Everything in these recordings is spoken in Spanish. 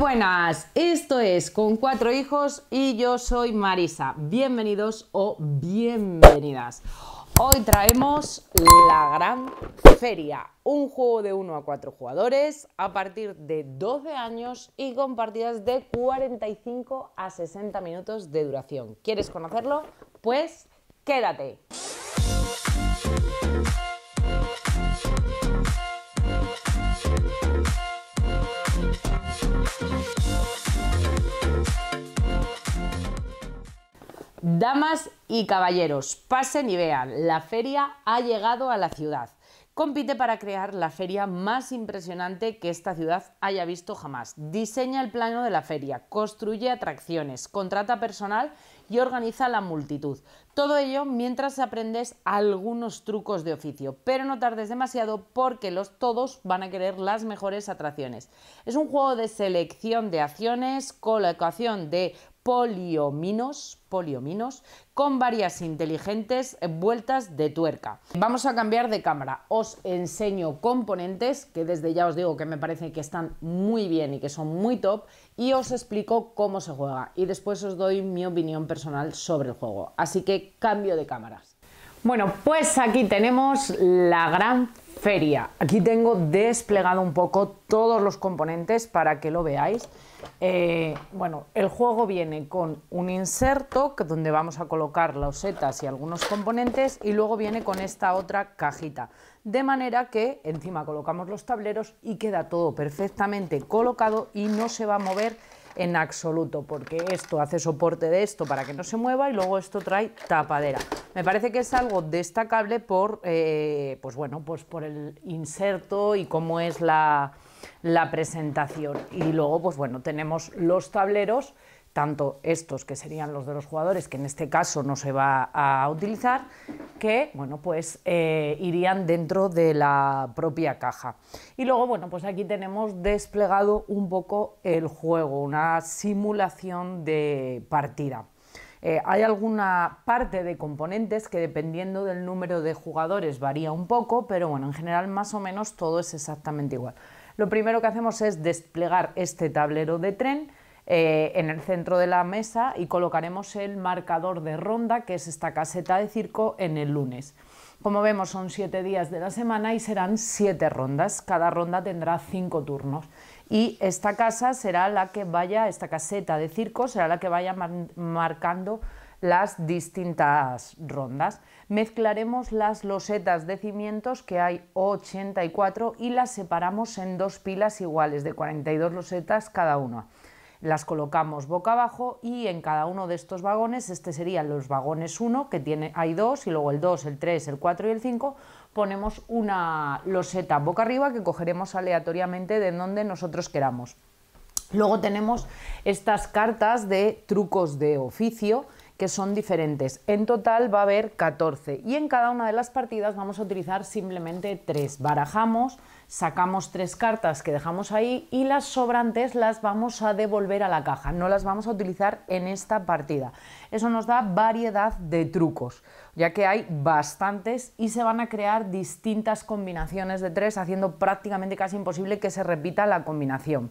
buenas, esto es Con Cuatro Hijos y yo soy Marisa. Bienvenidos o bienvenidas. Hoy traemos La Gran Feria, un juego de 1 a 4 jugadores a partir de 12 años y con partidas de 45 a 60 minutos de duración. ¿Quieres conocerlo? Pues quédate. Damas y caballeros, pasen y vean, la feria ha llegado a la ciudad compite para crear la feria más impresionante que esta ciudad haya visto jamás. Diseña el plano de la feria, construye atracciones, contrata personal y organiza la multitud. Todo ello mientras aprendes algunos trucos de oficio, pero no tardes demasiado porque los todos van a querer las mejores atracciones. Es un juego de selección de acciones, con la ecuación de poliominos, poliominos, con varias inteligentes vueltas de tuerca. Vamos a cambiar de cámara. Os enseño componentes que desde ya os digo que me parece que están muy bien y que son muy top y os explico cómo se juega y después os doy mi opinión personal sobre el juego. Así que cambio de cámaras. Bueno, pues aquí tenemos la gran feria. Aquí tengo desplegado un poco todos los componentes para que lo veáis. Eh, bueno, el juego viene con un inserto donde vamos a colocar las setas y algunos componentes y luego viene con esta otra cajita. De manera que encima colocamos los tableros y queda todo perfectamente colocado y no se va a mover en absoluto, porque esto hace soporte de esto para que no se mueva y luego esto trae tapadera. Me parece que es algo destacable por, eh, pues bueno, pues por el inserto y cómo es la, la presentación. Y luego, pues bueno, tenemos los tableros tanto estos que serían los de los jugadores, que en este caso no se va a utilizar, que bueno, pues, eh, irían dentro de la propia caja. Y luego, bueno, pues aquí tenemos desplegado un poco el juego, una simulación de partida. Eh, hay alguna parte de componentes que dependiendo del número de jugadores varía un poco, pero bueno, en general más o menos todo es exactamente igual. Lo primero que hacemos es desplegar este tablero de tren, eh, en el centro de la mesa y colocaremos el marcador de ronda, que es esta caseta de circo, en el lunes. Como vemos, son siete días de la semana y serán siete rondas. Cada ronda tendrá cinco turnos. Y esta casa será la que vaya, esta caseta de circo será la que vaya marcando las distintas rondas. Mezclaremos las losetas de cimientos, que hay 84, y las separamos en dos pilas iguales de 42 losetas cada una las colocamos boca abajo y en cada uno de estos vagones, este serían los vagones 1, que tiene, hay dos, y luego el 2, el 3, el 4 y el 5, ponemos una loseta boca arriba que cogeremos aleatoriamente de donde nosotros queramos. Luego tenemos estas cartas de trucos de oficio, que son diferentes. En total va a haber 14 y en cada una de las partidas vamos a utilizar simplemente tres. Barajamos, sacamos tres cartas que dejamos ahí y las sobrantes las vamos a devolver a la caja, no las vamos a utilizar en esta partida. Eso nos da variedad de trucos, ya que hay bastantes y se van a crear distintas combinaciones de tres, haciendo prácticamente casi imposible que se repita la combinación.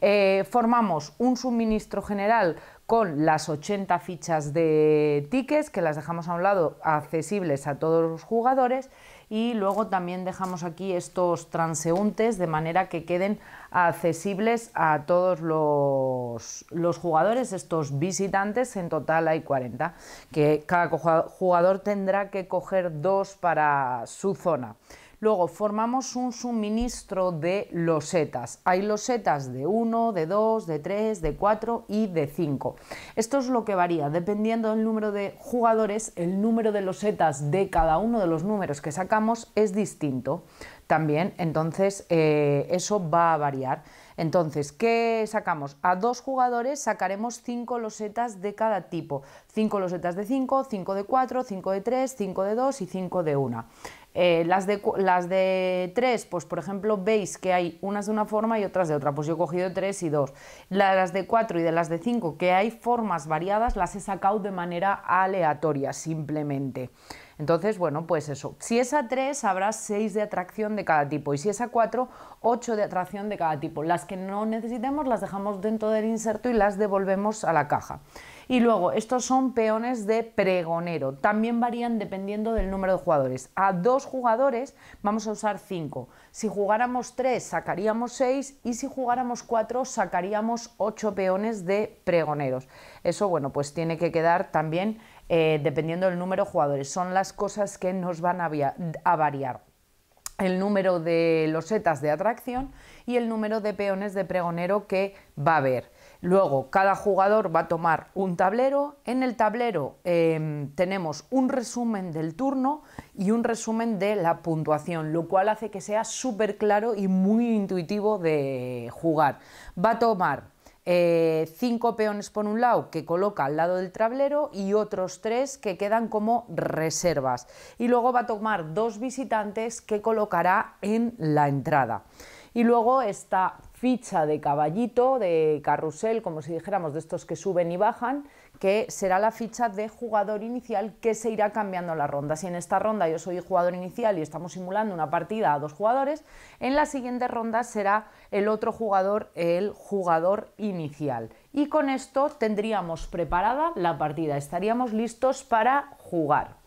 Eh, formamos un suministro general con las 80 fichas de tickets que las dejamos a un lado accesibles a todos los jugadores y luego también dejamos aquí estos transeúntes de manera que queden accesibles a todos los, jugadores, estos visitantes, en total hay 40, que cada jugador tendrá que coger dos para su zona. Luego formamos un suministro de losetas. Hay losetas de 1, de 2, de 3, de 4 y de 5. Esto es lo que varía dependiendo del número de jugadores, el número de losetas de cada uno de los números que sacamos es distinto también, entonces eh, eso va a variar. Entonces, ¿qué sacamos? A dos jugadores sacaremos 5 losetas de cada tipo. 5 losetas de 5, 5 de 4, 5 de 3, 5 de 2 y 5 de 1. Eh, las, de, las de tres, pues por ejemplo, veis que hay unas de una forma y otras de otra. Pues yo he cogido tres y dos. Las de cuatro y de las de cinco, que hay formas variadas, las he sacado de manera aleatoria, simplemente. Entonces, bueno, pues eso. Si es a 3, habrá 6 de atracción de cada tipo. Y si es a 4, 8 de atracción de cada tipo. Las que no necesitemos las dejamos dentro del inserto y las devolvemos a la caja. Y luego, estos son peones de pregonero. También varían dependiendo del número de jugadores. A dos jugadores vamos a usar cinco. Si jugáramos tres, sacaríamos seis. Y si jugáramos cuatro, sacaríamos ocho peones de pregoneros. Eso, bueno, pues tiene que quedar también eh, dependiendo del número de jugadores. Son las cosas que nos van a, variar el número de losetas de atracción y el número de peones de pregonero que va a haber. Luego, cada jugador va a tomar un tablero. En el tablero em, tenemos un resumen del turno y un resumen de la puntuación, lo cual hace que sea súper claro y muy intuitivo de jugar. Va a tomar eh, cinco peones por un lado que coloca al lado del tablero y otros tres que quedan como reservas. Y luego va a tomar dos visitantes que colocará en la entrada. Y luego está ficha de caballito, de carrusel, como si dijéramos, de estos que suben y bajan, que será la ficha de jugador inicial que se irá cambiando la ronda. Si en esta ronda yo soy jugador inicial y estamos simulando una partida a dos jugadores, en la siguiente ronda será el otro jugador el jugador inicial. Y con esto tendríamos preparada la partida, estaríamos listos para jugar.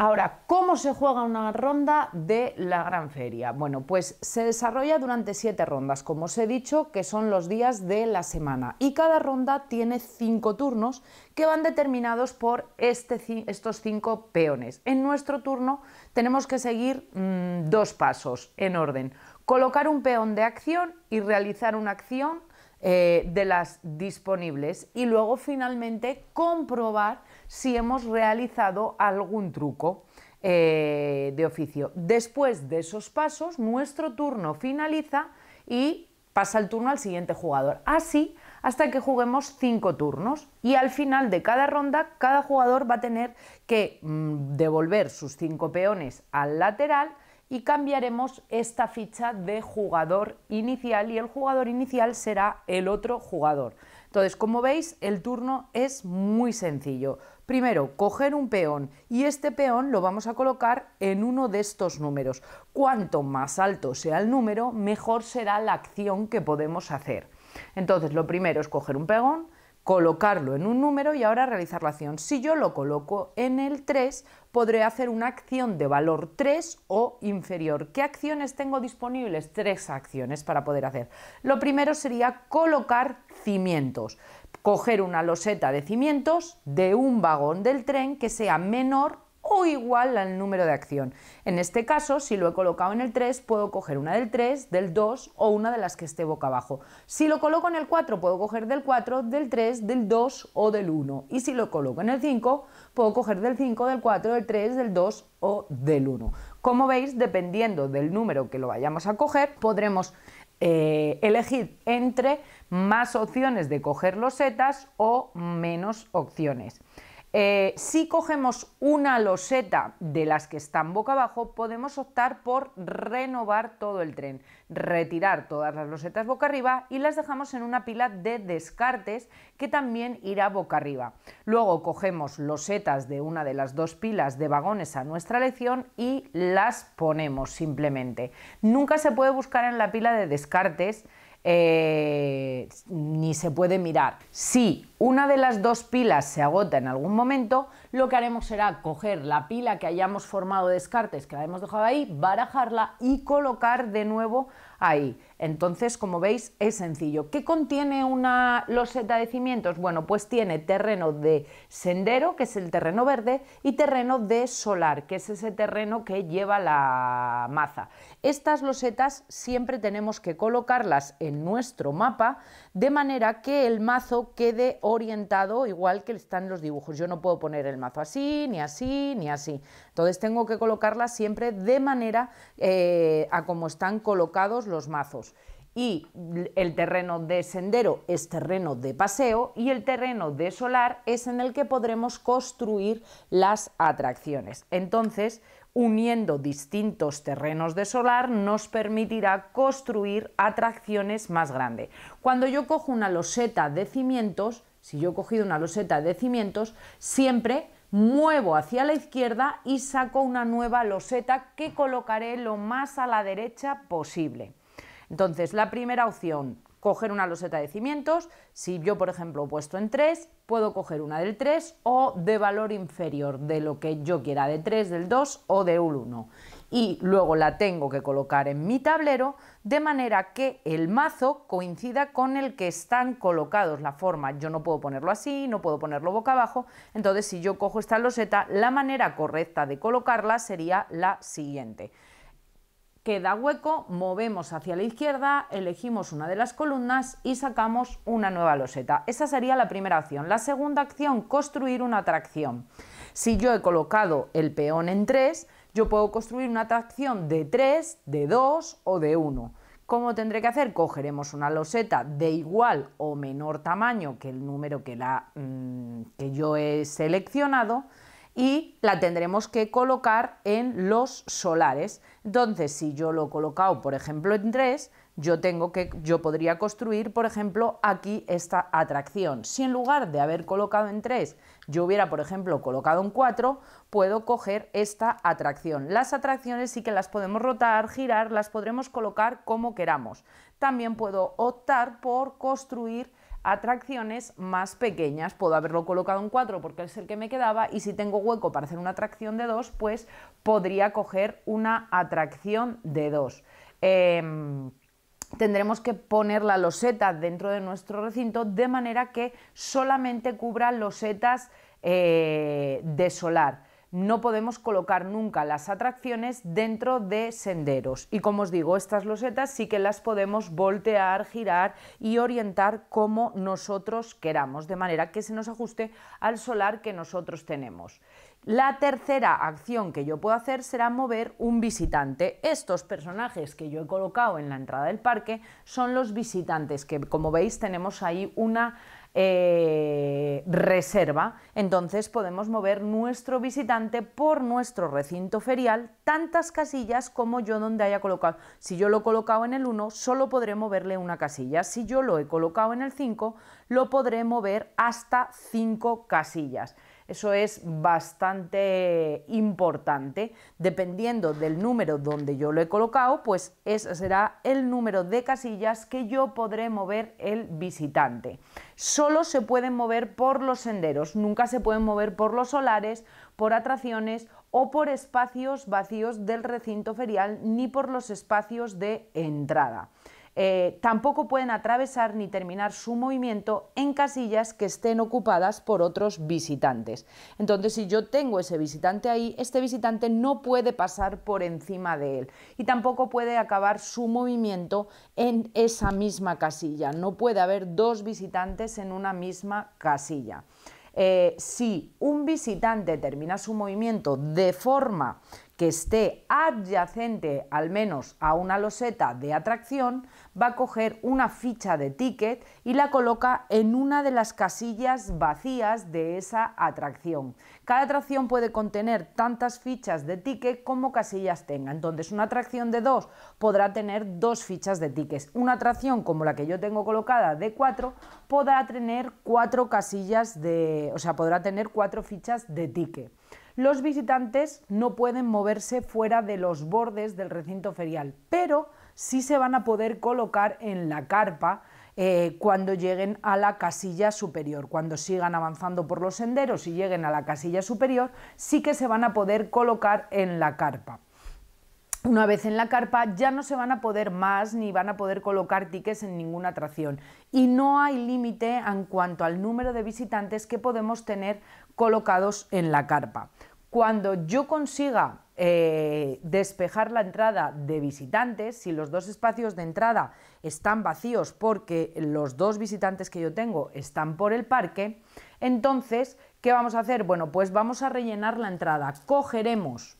Ahora, ¿cómo se juega una ronda de la Gran Feria? Bueno, pues se desarrolla durante siete rondas, como os he dicho, que son los días de la semana. Y cada ronda tiene cinco turnos que van determinados por este estos cinco peones. En nuestro turno tenemos que seguir mm, dos pasos en orden. Colocar un peón de acción y realizar una acción eh, de las disponibles y luego finalmente comprobar si hemos realizado algún truco eh, de oficio. Después de esos pasos, nuestro turno finaliza y pasa el turno al siguiente jugador. Así hasta que juguemos cinco turnos y al final de cada ronda cada jugador va a tener que mm, devolver sus cinco peones al lateral y cambiaremos esta ficha de jugador inicial y el jugador inicial será el otro jugador. Entonces, como veis, el turno es muy sencillo. Primero, coger un peón y este peón lo vamos a colocar en uno de estos números. Cuanto más alto sea el número, mejor será la acción que podemos hacer. Entonces, lo primero es coger un peón, colocarlo en un número y ahora realizar la acción. Si yo lo coloco en el 3, podré hacer una acción de valor 3 o inferior. ¿Qué acciones tengo disponibles? Tres acciones para poder hacer. Lo primero sería colocar cimientos. Coger una loseta de cimientos de un vagón del tren que sea menor o igual al número de acción. En este caso, si lo he colocado en el 3, puedo coger una del 3, del 2 o una de las que esté boca abajo. Si lo coloco en el 4, puedo coger del 4, del 3, del 2 o del 1. Y si lo coloco en el 5, puedo coger del 5, del 4, del 3, del 2 o del 1. Como veis, dependiendo del número que lo vayamos a coger, podremos eh, elegir entre más opciones de coger los setas o menos opciones. Eh, si cogemos una loseta de las que están boca abajo, podemos optar por renovar todo el tren, retirar todas las losetas boca arriba y las dejamos en una pila de descartes que también irá boca arriba. Luego cogemos losetas de una de las dos pilas de vagones a nuestra elección y las ponemos simplemente. Nunca se puede buscar en la pila de descartes eh, ni se puede mirar. Si una de las dos pilas se agota en algún momento, lo que haremos será coger la pila que hayamos formado de descartes, que la hemos dejado ahí, barajarla y colocar de nuevo ahí. Entonces, como veis, es sencillo. ¿Qué contiene una loseta de cimientos? Bueno, pues tiene terreno de sendero, que es el terreno verde, y terreno de solar, que es ese terreno que lleva la maza. Estas losetas siempre tenemos que colocarlas en nuestro mapa, de manera que el mazo quede orientado igual que están los dibujos. Yo no puedo poner el mazo así, ni así, ni así. Entonces tengo que colocarlas siempre de manera eh, a como están colocados los mazos y el terreno de sendero es terreno de paseo y el terreno de solar es en el que podremos construir las atracciones. Entonces, uniendo distintos terrenos de solar nos permitirá construir atracciones más grandes. Cuando yo cojo una loseta de cimientos, si yo he cogido una loseta de cimientos, siempre muevo hacia la izquierda y saco una nueva loseta que colocaré lo más a la derecha posible. Entonces, la primera opción, coger una loseta de cimientos. Si yo, por ejemplo, he puesto en 3, puedo coger una del 3 o de valor inferior de lo que yo quiera, de 3, del 2 o de un 1. Y luego la tengo que colocar en mi tablero de manera que el mazo coincida con el que están colocados la forma. Yo no puedo ponerlo así, no puedo ponerlo boca abajo. Entonces, si yo cojo esta loseta, la manera correcta de colocarla sería la siguiente queda hueco, movemos hacia la izquierda, elegimos una de las columnas y sacamos una nueva loseta. Esa sería la primera acción. La segunda acción, construir una tracción. Si yo he colocado el peón en 3, yo puedo construir una tracción de 3, de 2 o de 1. ¿Cómo tendré que hacer? Cogeremos una loseta de igual o menor tamaño que el número que, mm, que yo he seleccionado, y la tendremos que colocar en los solares. Entonces, si yo lo he colocado, por ejemplo, en 3, yo, tengo que, yo podría construir, por ejemplo, aquí esta atracción. Si en lugar de haber colocado en 3, yo hubiera, por ejemplo, colocado en 4, puedo coger esta atracción. Las atracciones sí que las podemos rotar, girar, las podremos colocar como queramos. También puedo optar por construir atracciones más pequeñas. Puedo haberlo colocado en 4 porque es el que me quedaba y si tengo hueco para hacer una atracción de dos pues podría coger una atracción de 2. Em, tendremos que poner la loseta dentro de nuestro recinto de manera que solamente cubra losetas eh, de solar no podemos colocar nunca las atracciones dentro de senderos. Y como os digo, estas losetas sí que las podemos voltear, girar y orientar como nosotros queramos, de manera que se nos ajuste al solar que nosotros tenemos. La tercera acción que yo puedo hacer será mover un visitante. Estos personajes que yo he colocado en la entrada del parque son los visitantes, que como veis tenemos ahí una eh, reserva. Entonces podemos mover nuestro visitante por nuestro recinto ferial tantas casillas como yo donde haya colocado. Si yo lo he colocado en el 1, solo podré moverle una casilla. Si yo lo he colocado en el 5, lo podré mover hasta 5 casillas. Eso es bastante importante. Dependiendo del número donde yo lo he colocado, pues ese será el número de casillas que yo podré mover el visitante. Solo se pueden mover por los senderos, nunca se pueden mover por los solares, por atracciones o por espacios vacíos del recinto ferial ni por los espacios de entrada. Eh, tampoco pueden atravesar ni terminar su movimiento en casillas que estén ocupadas por otros visitantes. Entonces, si yo tengo ese visitante ahí, este visitante no puede pasar por encima de él y tampoco puede acabar su movimiento en esa misma casilla. No puede haber dos visitantes en una misma casilla. Eh, si un visitante termina su movimiento de forma que esté adyacente al menos a una loseta de atracción, va a coger una ficha de ticket y la coloca en una de las casillas vacías de esa atracción. Cada atracción puede contener tantas fichas de ticket como casillas tenga. Entonces, una atracción de dos podrá tener dos fichas de tickets. Una atracción como la que yo tengo colocada de cuatro podrá tener cuatro casillas de, o sea, podrá tener cuatro fichas de ticket los visitantes no pueden moverse fuera de los bordes del recinto ferial, pero sí se van a poder colocar en la carpa eh, cuando lleguen a la casilla superior. Cuando sigan avanzando por los senderos y lleguen a la casilla superior, sí que se van a poder colocar en la carpa. Una vez en la carpa ya no se van a poder más ni van a poder colocar tickets en ninguna atracción y no hay límite en cuanto al número de visitantes que podemos tener colocados en la carpa. Cuando yo consiga eh, despejar la entrada de visitantes, si los dos espacios de entrada están vacíos porque los dos visitantes que yo tengo están por el parque, entonces, ¿qué vamos a hacer? Bueno, pues vamos a rellenar la entrada. Cogeremos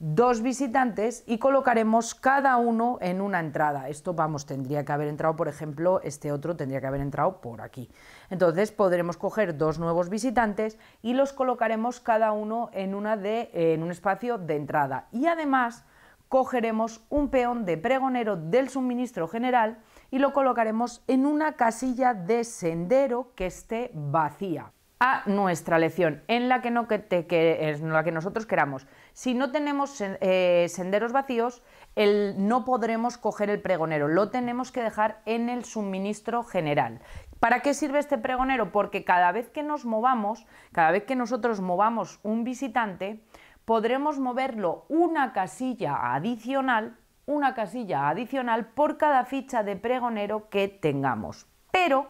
dos visitantes y colocaremos cada uno en una entrada. Esto, vamos, tendría que haber entrado, por ejemplo, este otro tendría que haber entrado por aquí. Entonces podremos coger dos nuevos visitantes y los colocaremos cada uno en, eh, en un espacio de entrada. Y además cogeremos un peón de pregonero del suministro general y lo colocaremos en una casilla de sendero que esté vacía a nuestra lección, en la que, no que, la que nosotros queramos. Si no tenemos eh, senderos vacíos, el, no podremos coger el pregonero, lo tenemos que dejar en el suministro general. ¿Para qué sirve este pregonero? Porque cada vez que nos movamos, cada vez que nosotros movamos un visitante, podremos moverlo una casilla adicional, una casilla adicional por cada ficha de pregonero que tengamos. Pero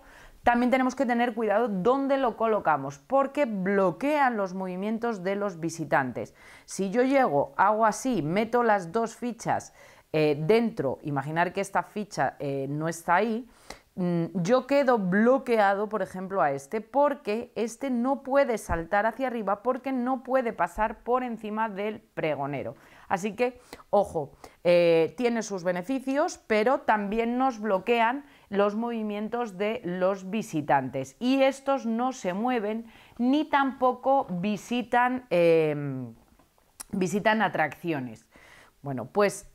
también tenemos que tener cuidado dónde lo colocamos, porque bloquean los movimientos de los visitantes. Si yo llego, hago así, meto las dos fichas eh, dentro, imaginar que esta ficha eh, no está ahí, mm, yo quedo bloqueado, por ejemplo, a este, porque este no puede saltar hacia arriba, porque no puede pasar por encima del pregonero. Así que, ojo, eh, tiene sus beneficios, pero también nos bloquean los movimientos de los visitantes y estos no se mueven ni tampoco visitan, em, visitan atracciones. Bueno, pues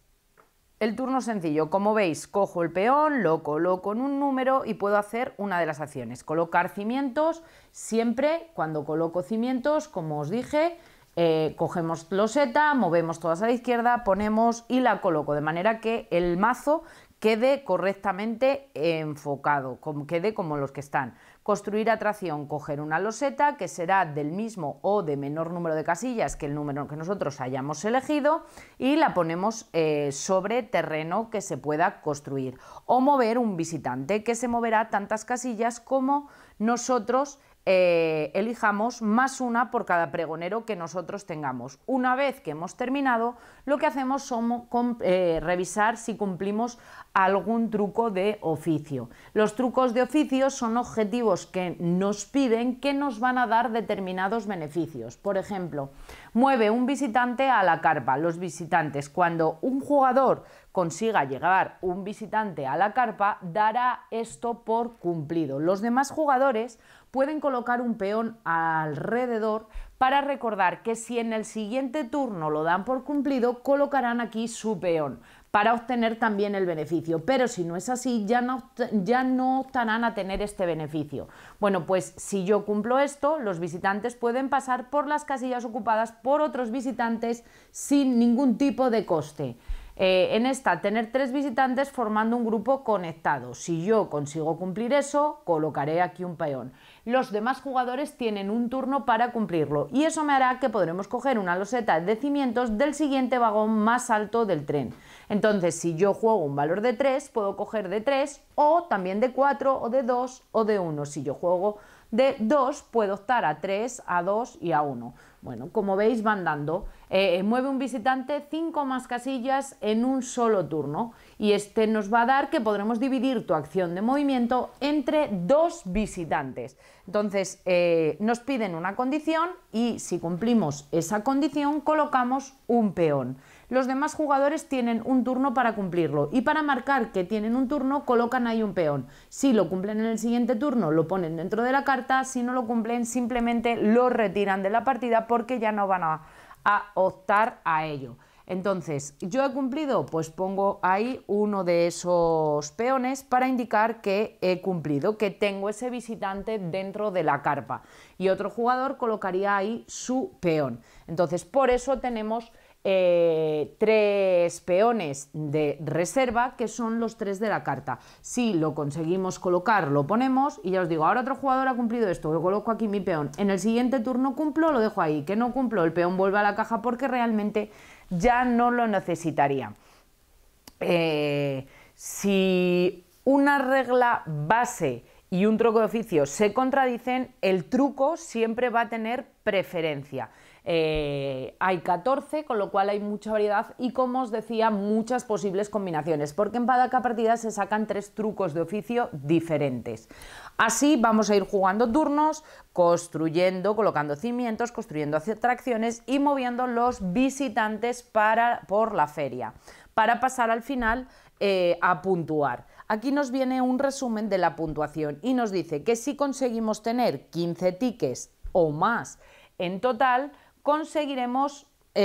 el turno sencillo, como veis, cojo el peón, lo coloco en un número y puedo hacer una de las acciones. Colocar cimientos, siempre cuando coloco cimientos, como os dije, cogemos eh, cogemos loseta, movemos todas a la izquierda, ponemos y la coloco, de manera que el mazo quede correctamente enfocado, como, quede como los que están. Construir atracción, coger una loseta que será del mismo o de menor número de casillas que el número que nosotros hayamos elegido y la ponemos eh, sobre terreno que se pueda construir. O mover un visitante que se moverá tantas casillas como nosotros eh, elijamos más una por cada pregonero que nosotros tengamos. Una vez que hemos terminado, lo que hacemos es eh, revisar si cumplimos algún truco de oficio. Los trucos de oficio son objetivos que nos piden que nos van a dar determinados beneficios. Por ejemplo, mueve un visitante a la carpa. Los visitantes, cuando un jugador consiga llegar un visitante a la carpa, dará esto por cumplido. Los demás jugadores pueden colocar un peón alrededor para recordar que si en el siguiente turno lo dan por cumplido, colocarán aquí su peón para obtener también el beneficio. Pero si no es así, ya no, ya no optarán a tener este beneficio. Bueno, pues si yo cumplo esto, los visitantes pueden pasar por las casillas ocupadas por otros visitantes sin ningún tipo de coste. Eh, en esta, tener tres visitantes formando un grupo conectado. Si yo consigo cumplir eso, colocaré aquí un peón. Los demás jugadores tienen un turno para cumplirlo y eso me hará que podremos coger una loseta de cimientos del siguiente vagón más alto del tren. Entonces, si yo juego un valor de 3, puedo coger de 3 o también de 4 o de 2 o de 1. Si yo juego de 2, puedo optar a 3, a 2 y a 1. Bueno, como veis, van dando. Eh, eh, mueve un visitante cinco más casillas en un solo turno y este nos va a dar que podremos dividir tu acción de movimiento entre dos visitantes. Entonces, eh, nos piden una condición y si cumplimos esa condición colocamos un peón. Los demás jugadores tienen un turno para cumplirlo y para marcar que tienen un turno colocan ahí un peón. Si lo cumplen en el siguiente turno lo ponen dentro de la carta, si no lo cumplen simplemente lo retiran de la partida porque ya no van a a optar a ello. Entonces, yo he cumplido, pues pongo ahí uno de esos peones para indicar que he cumplido, que tengo ese visitante dentro de la carpa. Y otro jugador colocaría ahí su peón. Entonces, por eso tenemos eh, tres peones de reserva, que son los tres de la carta. Si lo conseguimos colocar, lo ponemos y ya os digo, ahora otro jugador ha cumplido esto, Yo coloco aquí mi peón. En el siguiente turno cumplo, lo dejo ahí. Que no cumplo, el peón vuelve a la caja porque realmente ya no lo necesitaría. Eh, si una regla base y un truco de oficio se contradicen, el truco siempre va a tener preferencia. Eh, hay 14, con lo cual hay mucha variedad y, como os decía, muchas posibles combinaciones, porque en cada partida se sacan tres trucos de oficio diferentes. Así vamos a ir jugando turnos, construyendo, colocando cimientos, construyendo atracciones y moviendo los visitantes por la feria, para pasar al final eh, a puntuar. Aquí nos viene un resumen de la puntuación y nos dice que si conseguimos tener 15 tickets o más en total, conseguiremos 12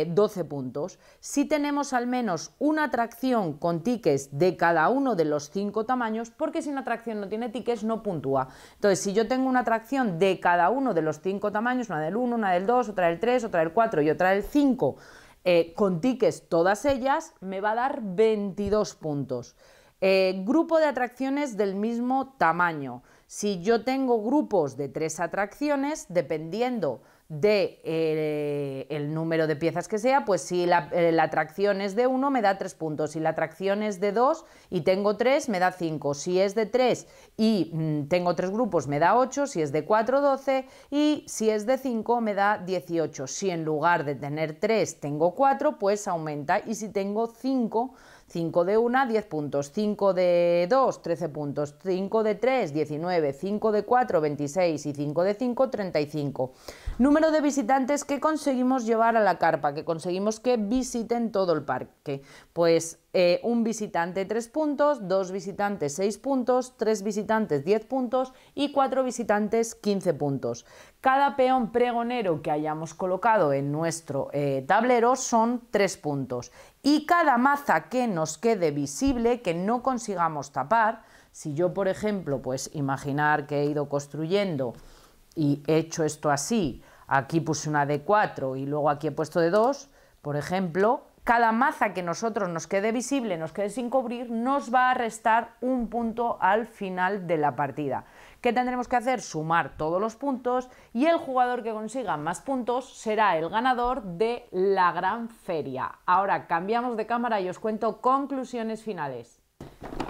eh, puntos. Si tenemos al menos una atracción con tickets de cada uno de los cinco tamaños, porque si una atracción no tiene tickets no puntúa. Entonces, si yo tengo una atracción de cada uno de los cinco tamaños, una del 1, una del 2, otra del 3, otra del 4 y otra del 5, eh, con tickets todas ellas, me va a dar 22 puntos. Eh, grupo de atracciones del mismo tamaño. Si yo tengo grupos de tres atracciones, dependiendo de eh, el número de piezas que sea, pues si la, eh, tracción es de 1 me da 3 puntos, si la atracción es de 2 y tengo 3 me da 5, si es de 3 y mm, tengo 3 grupos me da 8, si es de 4 12 y si es de 5 me da 18. Si en lugar de tener 3 tengo 4, pues aumenta y si tengo 5 5 de 1, 10 puntos, 5 de 2, 13 puntos, 5 de 3, 19, 5 de 4, 26 y 5 de 5, 35. Número de visitantes que conseguimos llevar a la carpa, que conseguimos que visiten todo el parque. Pues eh, un visitante 3 puntos, dos visitantes 6 puntos, tres visitantes 10 puntos y cuatro visitantes 15 puntos. Cada peón pregonero que hayamos colocado en nuestro eh, tablero son 3 puntos. Y cada maza que nos quede visible, que no consigamos tapar, si yo, por ejemplo, pues imaginar que he ido construyendo y he hecho esto así, aquí puse una de 4 y luego aquí he puesto de 2, por ejemplo, cada maza que nosotros nos quede visible, nos quede sin cubrir, nos va a restar un punto al final de la partida. ¿Qué tendremos que hacer? Sumar todos los puntos y el jugador que consiga más puntos será el ganador de la gran feria. Ahora cambiamos de cámara y os cuento conclusiones finales.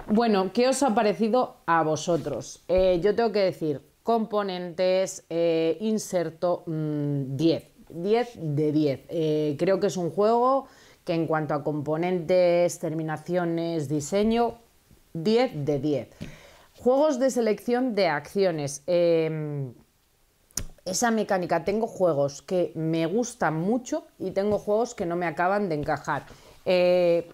Bueno, ¿qué os ha parecido a vosotros? Eh, yo tengo que decir, componentes, eh, inserto 10. Mm, 10 de 10. Eh, creo que es un juego que en cuanto a componentes, terminaciones, diseño, 10 de 10. Juegos de selección de acciones. Em, esa mecánica, tengo juegos que me gustan mucho y tengo juegos que no me acaban de encajar. Eh,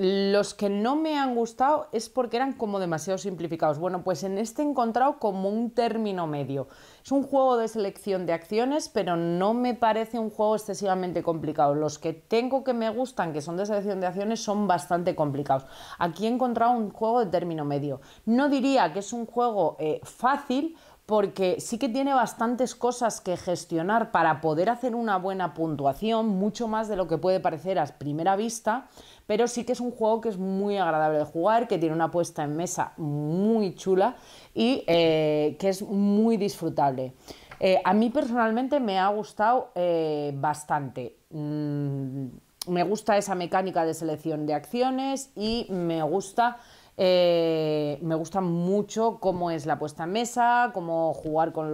los que no me han gustado es porque eran como demasiado simplificados. Bueno, pues en este he encontrado como un término medio. Es un juego de selección de acciones, pero no me parece un juego excesivamente complicado. Los que tengo que me gustan, que son de selección de acciones, son bastante complicados. Aquí he encontrado un juego de término medio. No diría que es un juego eh, fácil, porque sí que tiene bastantes cosas que gestionar para poder hacer una buena puntuación, mucho más de lo que puede parecer a primera vista, pero sí que es un juego que es muy agradable de jugar, que tiene una puesta en mesa muy chula y eh, que es muy disfrutable. Eh, a mí personalmente me ha gustado eh, bastante. Mm, me gusta esa mecánica de selección de acciones y me gusta eh, me gusta mucho cómo es la puesta en mesa, cómo jugar con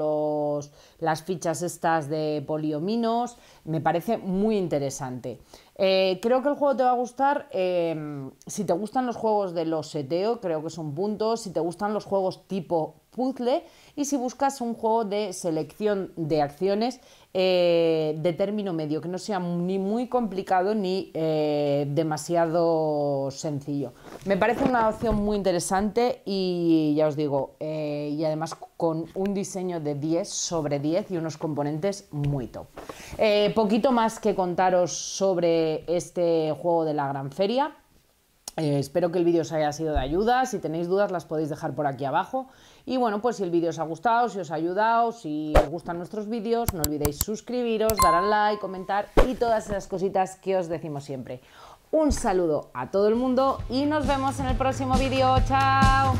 las fichas estas de poliominos. Me parece muy interesante. Eh, creo que el juego te va a gustar. Em, si te gustan los juegos de los seteo, creo que son puntos Si te gustan los juegos tipo puzzle y si buscas un juego de selección de acciones, eh, de término medio, que no sea ni muy complicado ni eh, demasiado sencillo. Me parece una opción muy interesante y ya os digo, eh, y además con un diseño de 10 sobre 10 y unos componentes muy top. poquito más que contaros sobre este juego de la gran feria. Eh, espero que el vídeo os haya sido de ayuda. Si tenéis dudas, las podéis dejar por aquí abajo. Y bueno, pues si el vídeo os ha gustado, si os ha ayudado, si os gustan nuestros vídeos, no olvidéis suscribiros, dar al like, comentar y todas esas cositas que os decimos siempre. Un saludo a todo el mundo y nos vemos en el próximo vídeo. ¡Chao!